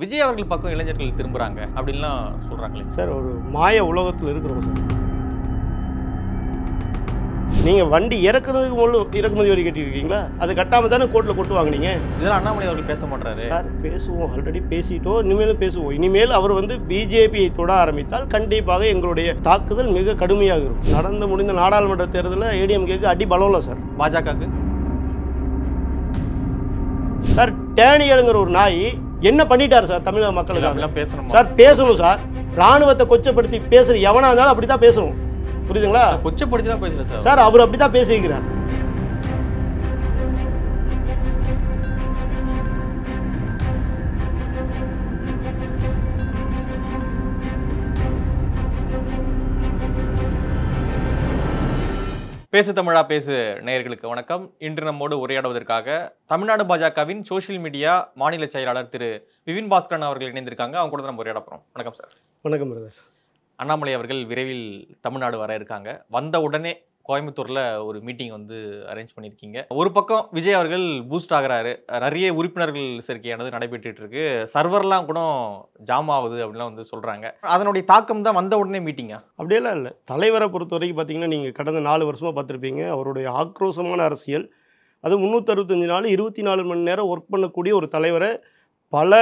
விஜய் அவர்கள் பக்கம் இளைஞர்கள் திரும்புறாங்க அப்படின்லாம் சொல்கிறாங்களே சார் ஒரு மாய உலகத்தில் இருக்கிறோம் சார் நீங்கள் வண்டி இறக்குறதுக்கு முழு இறக்குமதி வரி கட்டியிருக்கீங்களா அது கட்டாமல் தானே கோர்ட்டில் கொட்டு வாங்கினீங்க இதெல்லாம் அண்ணாமலை அவர்கள் பேச மாட்டாரு சார் பேசுவோம் ஆல்ரெடி பேசிட்டோம் இனிமேலும் பேசுவோம் இனிமேல் அவர் வந்து பிஜேபியை தொட ஆரம்பித்தால் கண்டிப்பாக எங்களுடைய தாக்குதல் மிக கடுமையாக இருக்கும் நடந்து முடிந்த நாடாளுமன்ற தேர்தலில் ஏடிஎம்கேக்கு அடி பலம்ல சார் பாஜகவுக்கு சார் டேனியலுங்கிற ஒரு நாய் என்ன பண்ணிட்டாரு சார் தமிழக மக்களுக்கு பேசணும் சார் பேசணும் சார் ராணுவத்தை கொச்சப்படுத்தி பேசுற எவனா இருந்தாலும் அப்படித்தான் பேசணும் புரியுதுங்களா கொச்சப்படுத்தி தான் பேசுறேன் சார் அவர் அப்படித்தான் பேசிக்கிறார் பேசு தமிழா பேசு நேயர்களுக்கு வணக்கம் இன்று நம்மோடு உரையாடுவதற்காக தமிழ்நாடு பாஜகவின் சோசியல் மீடியா மாநில செயலாளர் திரு விபின் பாஸ்கரன் அவர்கள் இணைந்திருக்காங்க அவங்க கூட நம்ம உரையாட போகிறோம் வணக்கம் சார் வணக்கம் அண்ணாமலை அவர்கள் விரைவில் தமிழ்நாடு வர இருக்காங்க வந்த உடனே கோயம்புத்தூரில் ஒரு மீட்டிங் வந்து அரேஞ்ச் பண்ணியிருக்கீங்க ஒரு பக்கம் விஜய் அவர்கள் பூஸ்ட் ஆகிறாரு நிறைய உறுப்பினர்கள் சேர்க்கையானது நடைபெற்றுட்டு இருக்கு சர்வர்லாம் கூட ஜாம் ஆகுது அப்படின்லாம் வந்து சொல்கிறாங்க அதனுடைய தாக்கம் தான் வந்த உடனே மீட்டிங்கா அப்படியெல்லாம் இல்லை தலைவரை பொறுத்த வரைக்கும் பார்த்தீங்கன்னா நீங்கள் கடந்த நாலு வருஷமாக பார்த்துருப்பீங்க அவருடைய ஆக்ரோஷமான அரசியல் அது முந்நூற்றறுபத்தஞ்சு நாள் இருபத்தி நாலு மணி நேரம் ஒர்க் பண்ணக்கூடிய ஒரு தலைவரை பல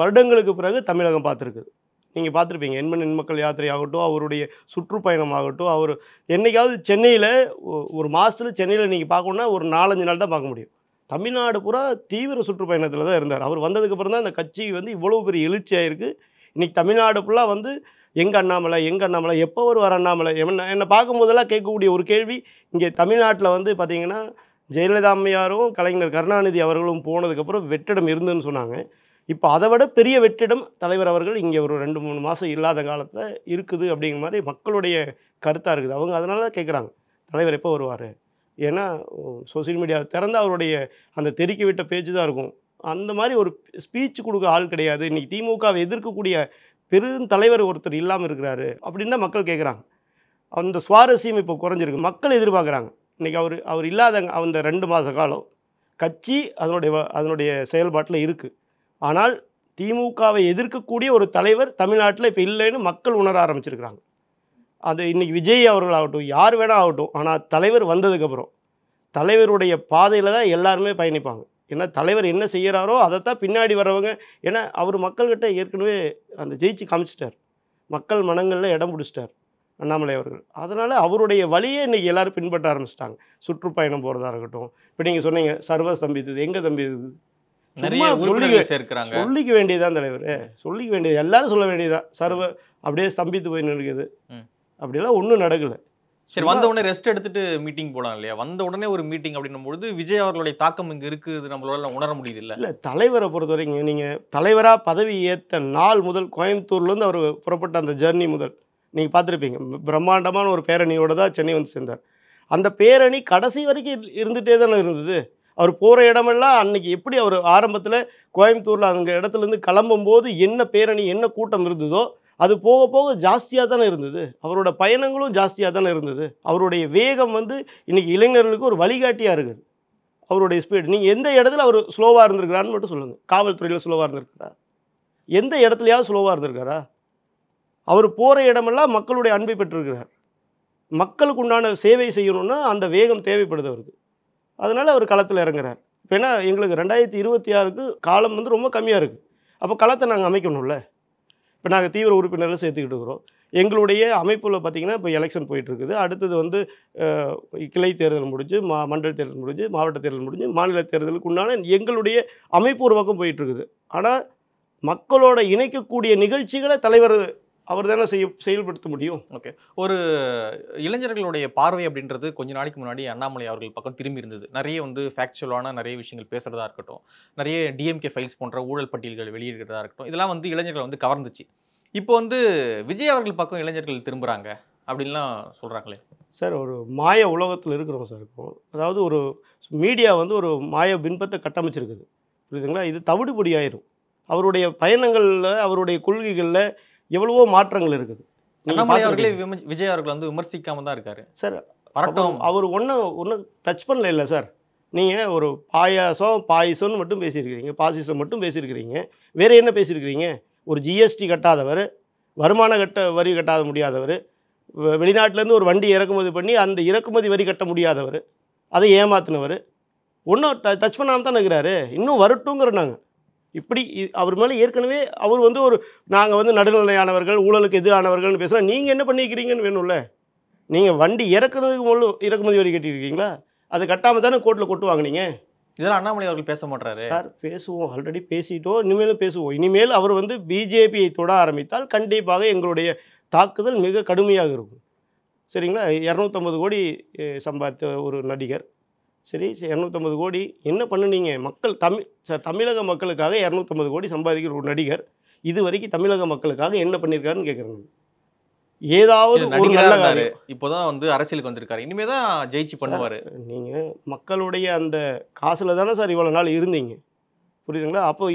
வருடங்களுக்கு பிறகு தமிழகம் பார்த்துருக்குது நீங்கள் பார்த்துருப்பீங்க எண்மன் எண்மக்கள் யாத்திரை ஆகட்டும் அவருடைய சுற்றுப்பயணமாகட்டும் அவர் என்றைக்காவது சென்னையில் ஒரு மாதத்தில் சென்னையில் நீங்கள் பார்க்கணுன்னா ஒரு நாலஞ்சு நாள் தான் பார்க்க முடியும் தமிழ்நாடு பூரா தீவிர சுற்றுப்பயணத்தில் தான் இருந்தார் அவர் வந்ததுக்கப்புறம் தான் அந்த கட்சி வந்து இவ்வளோ பெரிய எழுச்சியாக இருக்குது இன்றைக்கி தமிழ்நாடு ஃபுல்லாக வந்து எங்கள் அண்ணாமலை எங்கள் அண்ணாமலை எப்போ ஒரு வர அண்ணாமலை என்ன என்னை பார்க்கும்போதெல்லாம் கேட்கக்கூடிய ஒரு கேள்வி இங்கே தமிழ்நாட்டில் வந்து பார்த்திங்கன்னா ஜெயலலிதா அம்மையாரும் கலைஞர் கருணாநிதி அவர்களும் போனதுக்கப்புறம் வெற்றிடம் இருந்துன்னு சொன்னாங்க இப்போ அதை விட பெரிய வெற்றிடம் தலைவர் அவர்கள் இங்கே ஒரு ரெண்டு மூணு மாதம் இல்லாத காலத்தில் இருக்குது அப்படிங்கிற மாதிரி மக்களுடைய கருத்தாக இருக்குது அவங்க அதனால தான் கேட்குறாங்க தலைவர் எப்போ வருவார் ஏன்னா சோசியல் மீடியா திறந்து அவருடைய அந்த தெருக்கி விட்ட பேஜ் தான் இருக்கும் அந்த மாதிரி ஒரு ஸ்பீச் கொடுக்க ஆள் கிடையாது இன்றைக்கி திமுகவை எதிர்க்கக்கூடிய பெரும் தலைவர் ஒருத்தர் இல்லாமல் இருக்கிறாரு அப்படின்னு தான் மக்கள் கேட்குறாங்க அந்த சுவாரஸ்யம் இப்போ குறைஞ்சிருக்கு மக்கள் எதிர்பார்க்குறாங்க இன்றைக்கி அவர் அவர் இல்லாத அந்த ரெண்டு மாத காலம் கட்சி அதனுடைய அதனுடைய செயல்பாட்டில் இருக்குது ஆனால் திமுகவை எதிர்க்கக்கூடிய ஒரு தலைவர் தமிழ்நாட்டில் இப்போ இல்லைன்னு மக்கள் உணர ஆரம்பிச்சிருக்கிறாங்க அது இன்றைக்கி விஜய் அவர்கள் ஆகட்டும் யார் வேணால் ஆகட்டும் ஆனால் தலைவர் வந்ததுக்கப்புறம் தலைவருடைய பாதையில் தான் எல்லாருமே பயணிப்பாங்க ஏன்னா தலைவர் என்ன செய்கிறாரோ அதைத்தான் பின்னாடி வரவங்க ஏன்னா அவர் மக்கள்கிட்ட ஏற்கனவே அந்த ஜெயிச்சு காமிச்சிட்டார் மக்கள் மனங்களில் இடம் பிடிச்சிட்டார் அண்ணாமலை அவர்கள் அதனால் அவருடைய வழியை இன்றைக்கி எல்லோரும் பின்பற்ற ஆரம்பிச்சிட்டாங்க சுற்றுப்பயணம் போகிறதா இருக்கட்டும் இப்போ நீங்கள் சொன்னீங்க சர்வ தம்பித்தது எங்கே தம்பித்தது நிறைய சொல்லிக்க சேர்க்கிறாங்க சொல்லிக்க வேண்டியதுதான் தலைவர் சொல்லிக்க வேண்டியது எல்லாரும் சொல்ல வேண்டியதுதான் சர்வ அப்படியே ஸ்தம்பித்து போய் நிற்குது அப்படியெல்லாம் ஒன்றும் நடக்கலை சரி வந்த உடனே ரெஸ்ட் எடுத்துட்டு மீட்டிங் போகலாம் இல்லையா வந்த உடனே ஒரு மீட்டிங் அப்படின்னும் பொழுது விஜய் அவர்களுடைய தாக்கம் இங்கே இருக்குது நம்மளால உணர முடியுது இல்லை இல்லை தலைவரை பொறுத்த வரைக்கும் நீங்கள் தலைவராக பதவி ஏற்ற நாள் முதல் கோயம்புத்தூர்லேருந்து அவர் புறப்பட்ட அந்த ஜெர்னி முதல் நீங்கள் பார்த்துருப்பீங்க பிரம்மாண்டமான ஒரு பேரணியோடு தான் சென்னை வந்து சேர்ந்தார் அந்த பேரணி கடைசி வரைக்கும் இருந்துகிட்டே தானே இருந்தது அவர் போகிற இடமெல்லாம் அன்றைக்கி எப்படி அவர் ஆரம்பத்தில் கோயம்புத்தூரில் அந்த இடத்துலேருந்து கிளம்பும்போது என்ன பேரணி என்ன கூட்டம் இருந்ததோ அது போக போக ஜாஸ்தியாக தானே இருந்தது அவரோட பயணங்களும் ஜாஸ்தியாக தானே இருந்தது அவருடைய வேகம் வந்து இன்றைக்கி இளைஞர்களுக்கு ஒரு வழிகாட்டியாக இருக்குது அவருடைய ஸ்பீடு நீங்கள் எந்த இடத்துல அவர் ஸ்லோவாக இருந்திருக்கிறான்னு மட்டும் சொல்லுங்கள் காவல்துறையில் ஸ்லோவாக இருந்திருக்கிறார் எந்த இடத்துலையாவது ஸ்லோவாக இருந்திருக்காரா அவர் போகிற இடமெல்லாம் மக்களுடைய அன்பை பெற்றிருக்கிறார் மக்களுக்கு உண்டான சேவை செய்யணும்னா அந்த வேகம் தேவைப்படுது அவருக்கு அதனால் அவர் களத்தில் இறங்குறார் இப்போ ஏன்னா எங்களுக்கு ரெண்டாயிரத்தி இருபத்தி ஆறுக்கு காலம் வந்து ரொம்ப கம்மியாக இருக்குது அப்போ களத்தை நாங்கள் அமைக்கணும்ல இப்போ நாங்கள் தீவிர உறுப்பினர்களை சேர்த்துக்கிட்டு இருக்கிறோம் எங்களுடைய அமைப்பில் பார்த்திங்கன்னா இப்போ எலெக்ஷன் போயிட்டுருக்குது அடுத்தது வந்து கிளை தேர்தல் முடிஞ்சு மா மண்டல தேர்தல் முடிஞ்சு மாவட்ட தேர்தல் முடிஞ்சு மாநில தேர்தலுக்கு உண்டான எங்களுடைய அமைப்பு ஒரு பக்கம் போயிட்டுருக்குது ஆனால் மக்களோட இணைக்கக்கூடிய நிகழ்ச்சிகளை தலைவர் அவர் தானே செய்ய செயல்படுத்த முடியும் ஓகே ஒரு இளைஞர்களுடைய பார்வை அப்படின்றது கொஞ்ச நாளைக்கு முன்னாடி அண்ணாமலை அவர்கள் பக்கம் திரும்பி இருந்தது நிறைய வந்து ஃபேக்சுவலான நிறைய விஷயங்கள் பேசுகிறதா இருக்கட்டும் நிறைய டிஎம்கே ஃபைல்ஸ் போன்ற ஊழல் பட்டியல்கள் வெளியிடுகிறதா இருக்கட்டும் இதெல்லாம் வந்து இளைஞர்கள் வந்து கவர்ந்துச்சு இப்போ வந்து விஜய் அவர்கள் பக்கம் இளைஞர்கள் திரும்புகிறாங்க அப்படின்லாம் சொல்கிறாங்களே சார் ஒரு மாய உலகத்தில் இருக்கிறோம் சார் இப்போ அதாவது ஒரு மீடியா வந்து ஒரு மாய பின்பத்தை கட்டமைச்சிருக்குது புரியுதுங்களா இது தவிடுபடி ஆயிரும் அவருடைய பயணங்களில் அவருடைய கொள்கைகளில் எவ்வளவோ மாற்றங்கள் இருக்குது அவர்களே விஜய் அவர்கள் வந்து விமர்சிக்காம தான் இருக்காரு சார் வரட்டும் அவர் ஒன்றும் ஒன்றும் டச் பண்ணல இல்லை சார் நீங்கள் ஒரு பாயாசம் பாயசம்னு மட்டும் பேசியிருக்கிறீங்க பாசிசம் மட்டும் பேசியிருக்கிறீங்க வேறு என்ன பேசியிருக்கிறீங்க ஒரு ஜிஎஸ்டி கட்டாதவர் வருமான கட்ட வரி கட்டாத முடியாதவர் வெளிநாட்டிலேருந்து ஒரு வண்டி இறக்குமதி பண்ணி அந்த இறக்குமதி வரி கட்ட முடியாதவர் அதை ஏமாத்தினவர் ஒன்றும் டச் பண்ணாமல் தான் இருக்கிறாரு இன்னும் வரட்டுங்கிற நாங்கள் இப்படி அவர் மேலே ஏற்கனவே அவர் வந்து ஒரு நாங்கள் வந்து நடுநிலையானவர்கள் ஊழலுக்கு எதிரானவர்கள்னு பேசுகிறோம் நீங்கள் என்ன பண்ணிக்கிறீங்கன்னு வேணும்ல நீங்கள் வண்டி இறக்குறதுக்கு முழு இறக்குமதி வரி கட்டியிருக்கீங்களா அது கட்டாமல் தானே கோர்ட்டில் கொட்டு வாங்கினீங்க இதெல்லாம் அண்ணாமலை அவர்கள் பேச மாட்டாரு சார் பேசுவோம் ஆல்ரெடி பேசிட்டோம் இனிமேலும் பேசுவோம் இனிமேல் அவர் வந்து பிஜேபியை தொட ஆரம்பித்தால் கண்டிப்பாக எங்களுடைய தாக்குதல் மிக கடுமையாக இருக்கும் சரிங்களா இரநூத்தம்பது கோடி சம்பாதித்த ஒரு நடிகர் சரி இரநூத்தம்பது கோடி என்ன பண்ணுனீங்க மக்கள் தமிழ் சார் தமிழக மக்களுக்காக இரநூத்தம்பது கோடி சம்பாதிக்கிற ஒரு நடிகர் இது வரைக்கும் தமிழக மக்களுக்காக என்ன பண்ணியிருக்காருன்னு கேட்குறாங்க ஏதாவது இப்போதான் வந்து அரசியலுக்கு வந்திருக்காரு இனிமே தான் ஜெயிச்சு பண்ணுவார் நீங்கள் மக்களுடைய அந்த காசில் தானே சார் இவ்வளோ நாள் இருந்தீங்க புரியுதுங்களா அப்போ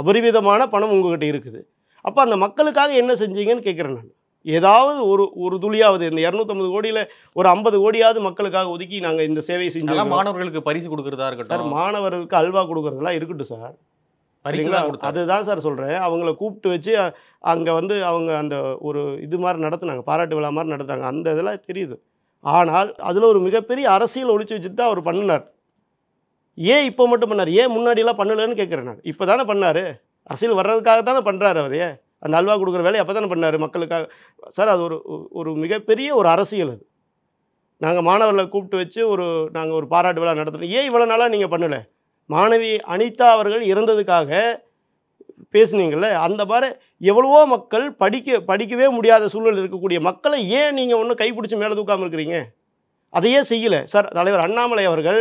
அபரிவிதமான பணம் உங்ககிட்ட இருக்குது அப்போ அந்த மக்களுக்காக என்ன செஞ்சீங்கன்னு கேட்குறேன் நான் ஏதாவது ஒரு ஒரு துளியாவது இந்த இரநூத்தம்பது கோடியில் ஒரு ஐம்பது கோடியாவது மக்களுக்காக ஒதுக்கி நாங்கள் இந்த சேவை செஞ்சோம் மாணவர்களுக்கு பரிசு கொடுக்குறதா இருக்கட்டும் சார் மாணவர்களுக்கு அல்வா கொடுக்குறதெல்லாம் இருக்கட்டும் சார் சரிங்களா அதுதான் சார் சொல்கிறேன் அவங்கள கூப்பிட்டு வச்சு அங்கே வந்து அவங்க அந்த ஒரு இது மாதிரி நடத்துனாங்க பாராட்டு விழா மாதிரி நடத்துனாங்க அந்த இதெல்லாம் தெரியுது ஆனால் அதில் ஒரு மிகப்பெரிய அரசியல் ஒழிச்சு வச்சுட்டு தான் அவர் பண்ணினார் ஏன் இப்போ மட்டும் பண்ணார் ஏன் முன்னாடியெல்லாம் பண்ணலைன்னு கேட்குறேன் நான் இப்போ தானே பண்ணார் அரசியல் வர்றதுக்காக தானே பண்ணுறாரு அவரையே அந்த அல்வா கொடுக்குற வேலையை அப்போ தானே பண்ணார் மக்களுக்காக சார் அது ஒரு ஒரு மிகப்பெரிய ஒரு அரசியல் அது நாங்கள் மாணவர்களை கூப்பிட்டு வச்சு ஒரு நாங்கள் ஒரு பாராட்டு விழா நடத்துகிறோம் ஏன் இவ்வளோ நாளாக நீங்கள் பண்ணலை மாணவி அனிதா அவர்கள் இறந்ததுக்காக பேசுனீங்கள்ல அந்த மாதிரி எவ்வளவோ மக்கள் படிக்க படிக்கவே முடியாத சூழல் இருக்கக்கூடிய மக்களை ஏன் நீங்கள் ஒன்றும் கைப்பிடிச்சி மேலே தூக்காமல் இருக்கிறீங்க அதையே செய்யலை சார் தலைவர் அண்ணாமலை அவர்கள்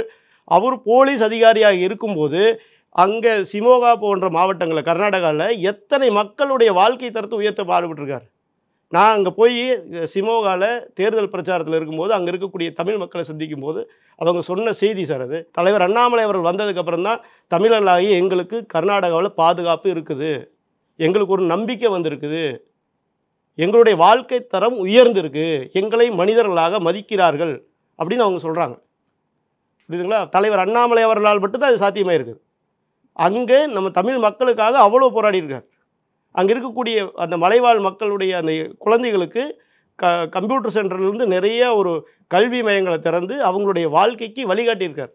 அவர் போலீஸ் அதிகாரியாக இருக்கும்போது அங்கே சிமோகா போன்ற மாவட்டங்களில் கர்நாடகாவில் எத்தனை மக்களுடைய வாழ்க்கை தரத்தை உயர்த்த பாடுபட்டுருக்கார் நான் அங்கே போய் சிமோகாவில் தேர்தல் பிரச்சாரத்தில் இருக்கும்போது அங்கே இருக்கக்கூடிய தமிழ் மக்களை சந்திக்கும் போது அவங்க சொன்ன செய்தி சார் அது தலைவர் அண்ணாமலை அவர்கள் வந்ததுக்கப்புறம் தான் தமிழர்களாகி எங்களுக்கு கர்நாடகாவில் பாதுகாப்பு இருக்குது எங்களுக்கு ஒரு நம்பிக்கை வந்திருக்குது எங்களுடைய வாழ்க்கை தரம் உயர்ந்திருக்கு எங்களை மனிதர்களாக மதிக்கிறார்கள் அப்படின்னு அவங்க சொல்கிறாங்க புரியுதுங்களா தலைவர் அண்ணாமலை அவர்களால் மட்டும்தான் அது சாத்தியமாக இருக்குது அங்கே நம்ம தமிழ் மக்களுக்காக அவ்வளோ போராடியிருக்கார் அங்கே இருக்கக்கூடிய அந்த மலைவாழ் மக்களுடைய அந்த குழந்தைகளுக்கு க கம்ப்யூட்டர் சென்டர்லேருந்து நிறைய ஒரு கல்வி மையங்களை திறந்து அவங்களுடைய வாழ்க்கைக்கு வழிகாட்டியிருக்கார்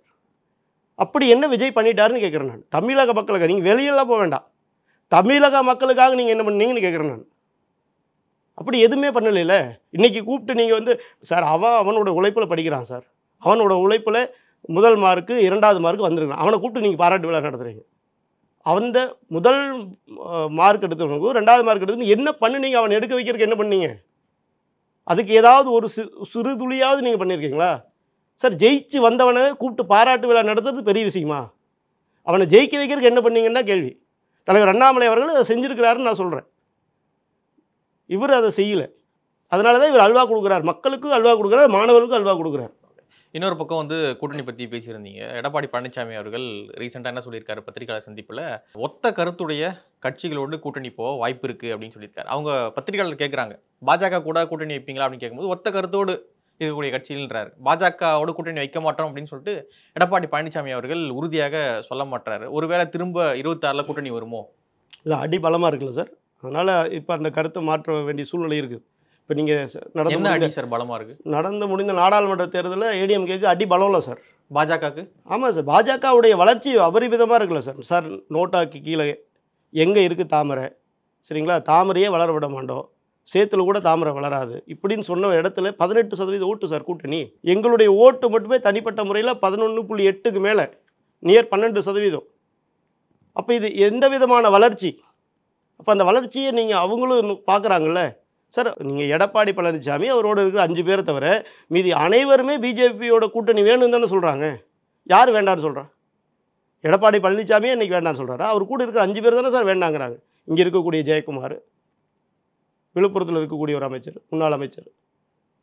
அப்படி என்ன விஜய் பண்ணிட்டாருன்னு கேட்குறேன் நான் தமிழக மக்களுக்கு நீங்கள் வெளியெல்லாம் போக வேண்டாம் தமிழக மக்களுக்காக நீங்கள் என்ன பண்ணீங்கன்னு கேட்குறேன் நான் அப்படி எதுவுமே பண்ணலைல்ல இன்றைக்கி கூப்பிட்டு நீங்கள் வந்து சார் அவன் அவனோட உழைப்பில் படிக்கிறான் சார் அவனோட உழைப்பில் முதல் மார்க்கு இரண்டாவது மார்க்கு வந்துருக்கணும் அவனை கூப்பிட்டு நீங்கள் பாராட்டு விழா நடத்துகிறீங்க அந்த முதல் மார்க் எடுத்தவனுக்கு ரெண்டாவது மார்க் எடுத்து என்ன பண்ணுனீங்க அவன் எடுக்க வைக்கிறதுக்கு என்ன பண்ணீங்க அதுக்கு ஏதாவது ஒரு சிறு சிறு துளியாவது நீங்கள் பண்ணியிருக்கீங்களா சார் ஜெயிச்சு வந்தவனை கூப்பிட்டு பாராட்டு விழா நடத்துறது பெரிய விஷயமா அவனை ஜெயிக்க வைக்கிறதுக்கு என்ன பண்ணீங்கன்னா கேள்வி தலைவர் அண்ணாமலை அவர்கள் அதை செஞ்சுருக்கிறாருன்னு நான் சொல்கிறேன் இவர் அதை செய்யலை அதனால தான் இவர் அல்வா கொடுக்குறார் மக்களுக்கும் அல்வா கொடுக்குறார் மாணவர்களுக்கும் அல்வா கொடுக்குறார் இன்னொரு பக்கம் வந்து கூட்டணி பற்றி பேசியிருந்தீங்க எடப்பாடி பழனிசாமி அவர்கள் ரீசெண்டாக என்ன சொல்லியிருக்காரு பத்திரிகையாளர் சந்திப்பில் ஒத்த கருத்துடைய கட்சிகளோடு கூட்டணி போக வாய்ப்பு இருக்குது அப்படின்னு சொல்லியிருக்காரு அவங்க பத்திரிகையாளர் கேட்குறாங்க பாஜக கூட கூட்டணி வைப்பீங்களா அப்படின்னு கேட்கும்போது ஒத்த கருத்தோடு இருக்கக்கூடிய கட்சிகள்ன்றார் பாஜகவோட கூட்டணி வைக்க மாட்டோம் அப்படின்னு சொல்லிட்டு எடப்பாடி பழனிசாமி அவர்கள் உறுதியாக சொல்ல மாட்டார் ஒருவேளை திரும்ப இருபத்தாறில் கூட்டணி வருமோ இல்லை அடி பலமாக இருக்குல்ல சார் அதனால் இப்போ அந்த கருத்தை மாற்ற வேண்டிய சூழ்நிலை இருக்குது இப்போ நீங்கள் நடந்த அடி சார் பலமாக இருக்குது நடந்து முடிந்த நாடாளுமன்ற தேர்தலில் ஏடிஎம்கேக்கு அடி பலம் இல்லை சார் பாஜகவுக்கு ஆமாம் சார் பாஜகவுடைய வளர்ச்சி அபரிவிதமாக இருக்குல்ல சார் சார் நோட்டாக்கு கீழே எங்கே இருக்குது தாமரை சரிங்களா தாமரையே வளர விட மாட்டோம் சேத்துல கூட தாமரை வளராது இப்படின்னு சொன்ன இடத்துல பதினெட்டு சதவீத ஓட்டு சார் கூட்டணி எங்களுடைய ஓட்டு மட்டுமே தனிப்பட்ட முறையில் பதினொன்று புள்ளி எட்டுக்கு மேலே நியர் பன்னெண்டு சதவீதம் அப்போ இது எந்த விதமான வளர்ச்சி அப்போ அந்த வளர்ச்சியை நீங்கள் அவங்களும் பார்க்குறாங்கல்ல சார் நீங்கள் எடப்பாடி பழனிசாமி அவரோட இருக்கிற அஞ்சு பேரை தவிர மீதி அனைவருமே பிஜேபியோட கூட்டணி வேணும்னு தானே சொல்கிறாங்க யார் வேண்டான்னு சொல்கிறான் எடப்பாடி பழனிசாமியே இன்றைக்கி வேண்டாம்னு சொல்கிறாரு அவர் கூட இருக்கிற அஞ்சு பேர் தானே சார் வேண்டாங்கிறாங்க இங்கே இருக்கக்கூடிய ஜெயக்குமார் விழுப்புரத்தில் இருக்கக்கூடிய ஒரு அமைச்சர் முன்னாள் அமைச்சர்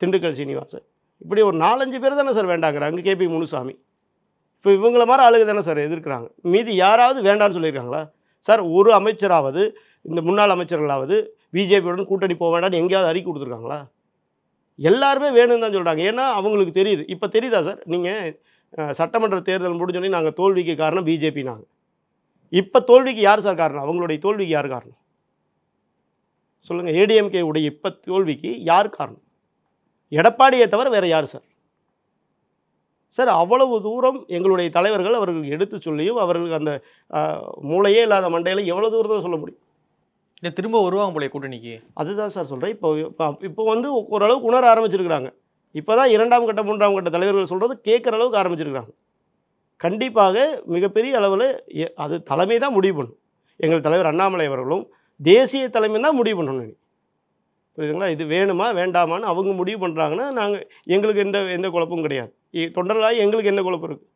திண்டுக்கல் சீனிவாசன் இப்படி ஒரு நாலஞ்சு பேர் தானே சார் வேண்டாங்கிறாங்க கே பி முனுசாமி இப்போ இவங்கள மாதிரி ஆளுக தானே சார் எதிர்க்கிறாங்க மீதி யாராவது வேண்டான்னு சொல்லியிருக்காங்களா சார் ஒரு அமைச்சராவது இந்த முன்னாள் அமைச்சர்களாவது பிஜேபியுடன் கூட்டணி போக வேண்டாம்னு எங்கேயாவது அறிக்கை கொடுத்துருக்காங்களா எல்லாருமே வேணும்னு தான் சொல்கிறாங்க ஏன்னா அவங்களுக்கு தெரியுது இப்போ தெரியுதா சார் நீங்கள் சட்டமன்ற தேர்தல் முடிஞ்சோடனே நாங்கள் தோல்விக்கு காரணம் பிஜேபி நாங்கள் இப்போ தோல்விக்கு யார் சார் காரணம் அவங்களுடைய தோல்விக்கு யார் காரணம் சொல்லுங்கள் ஏடிஎம்கே உடைய இப்போ தோல்விக்கு யார் காரணம் எடப்பாடியை தவிர வேறு யார் சார் சார் அவ்வளவு தூரம் எங்களுடைய தலைவர்கள் அவர்கள் எடுத்து சொல்லியும் அவர்களுக்கு அந்த மூளையே இல்லாத மண்டையில் எவ்வளோ தூரம் தான் சொல்ல முடியும் இல்லை திரும்ப வருவாங்க போலே கூட்டணிக்கு அதுதான் சார் சொல்கிறேன் இப்போ இப்போ வந்து ஓரளவுக்கு உணர ஆரம்பிச்சிருக்கிறாங்க இப்போ தான் இரண்டாம் கட்ட மூன்றாம் கட்ட தலைவர்கள் சொல்கிறது கேட்குற அளவுக்கு ஆரம்பிச்சிருக்கிறாங்க கண்டிப்பாக மிகப்பெரிய அளவில் அது தலைமை தான் முடிவு பண்ணும் எங்கள் தலைவர் அண்ணாமலை அவர்களும் தேசிய தலைமை தான் முடிவு பண்ணணும் புரியுதுங்களா இது வேணுமா வேண்டாமான்னு அவங்க முடிவு பண்ணுறாங்கன்னா நாங்கள் எங்களுக்கு எந்த எந்த குழப்பமும் கிடையாது தொண்டர்களாக எங்களுக்கு எந்த குழப்பம் இருக்குது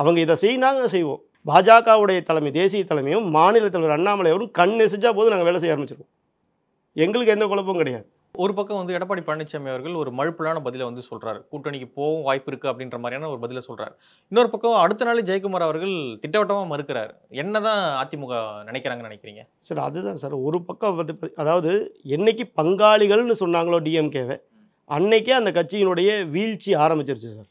அவங்க இதை செய்யினாங்க செய்வோம் பாஜகவுடைய தலைமை தேசிய தலைமையும் மாநில தலைவர் அவரும் கண் நெசிச்சா போது நாங்கள் வேலை செய்ய ஆரம்பிச்சிருக்கோம் எங்களுக்கு எந்த குழப்பமும் கிடையாது ஒரு பக்கம் வந்து எடப்பாடி பழனிசாமி அவர்கள் ஒரு மழுப்பலான பதிலை வந்து சொல்கிறார் கூட்டணிக்கு போகும் வாய்ப்பு இருக்குது அப்படின்ற மாதிரியான ஒரு பதிலை சொல்கிறார் இன்னொரு பக்கம் அடுத்த நாள் ஜெயக்குமார் அவர்கள் திட்டவட்டமாக மறுக்கிறார் என்ன தான் அதிமுக நினைக்கிறாங்கன்னு நினைக்கிறீங்க சார் அதுதான் சார் ஒரு பக்கம் வந்து அதாவது என்னைக்கு பங்காளிகள்னு சொன்னாங்களோ டிஎம்கேவை அன்னைக்கே அந்த கட்சியினுடைய வீழ்ச்சி ஆரம்பிச்சிருச்சு சார்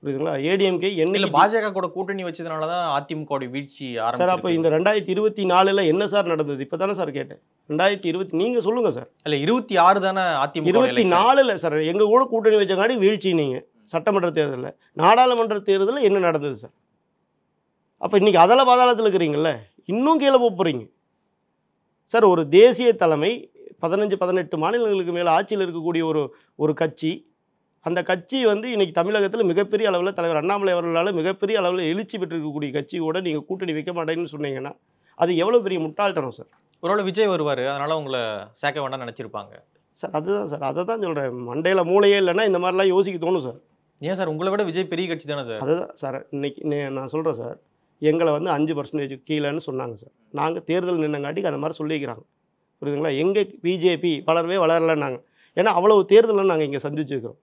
புரியுதுங்களா ஏடிஎம்கே என்ன பாஜக கூட கூட்டணி வச்சதுனால தான் அதிமுக வீழ்ச்சி சார் அப்போ இந்த ரெண்டாயிரத்தி இருபத்தி நாலில் என்ன சார் நடந்தது இப்போ தானே சார் கேட்டேன் ரெண்டாயிரத்தி இருபத்தி நீங்கள் சொல்லுங்கள் சார் இல்லை இருபத்தி ஆறு தானே அதிமுக இருபத்தி நாலில் சார் எங்கள் கூட கூட்டணி வச்சங்காடி வீழ்ச்சி நீங்கள் சட்டமன்ற தேர்தலில் நாடாளுமன்ற தேர்தலில் என்ன நடந்தது சார் அப்போ இன்னைக்கு அதில் பாதாளத்தில் இருக்கிறீங்கள இன்னும் கீழே போக போகிறீங்க சார் ஒரு தேசிய தலைமை பதினஞ்சு பதினெட்டு மாநிலங்களுக்கு மேலே ஆட்சியில் இருக்கக்கூடிய ஒரு ஒரு கட்சி அந்த கட்சி வந்து இன்றைக்கி தமிழகத்தில் மிகப்பெரிய அளவில் தலைவர் அண்ணாமலை அவர்களால் மிகப்பெரிய அளவில் எழுச்சி பெற்றிருக்கக்கூடிய கட்சி கூட நீங்கள் கூட்டணி வைக்க மாட்டேன்னு சொன்னீங்கன்னா அது எவ்வளோ பெரிய முட்டாள்தனம் சார் ஒருவேளை விஜய் வருவார் அதனால் உங்களை சேர்க்க வேண்டாம்னு நினச்சிருப்பாங்க சார் அதுதான் சார் அதை தான் சொல்கிறேன் மண்டையில் மூளையே இல்லைன்னா இந்த மாதிரிலாம் யோசிக்க தோணும் சார் ஏன் சார் உங்களை விட விஜய் பெரிய கட்சி தானே சார் அதுதான் சார் இன்னைக்கு நான் சொல்கிறேன் சார் எங்களை வந்து அஞ்சு பர்சன்டேஜ் கீழேன்னு சொன்னாங்க சார் நாங்கள் தேர்தல் நின்னங்காட்டிக்கு அந்த மாதிரி சொல்லிக்கிறாங்க புரியுதுங்களா எங்கே பிஜேபி வளரவே வளரலைன்னாங்க ஏன்னா அவ்வளோ தேர்தலில் நாங்கள் இங்கே சந்திச்சுருக்கிறோம்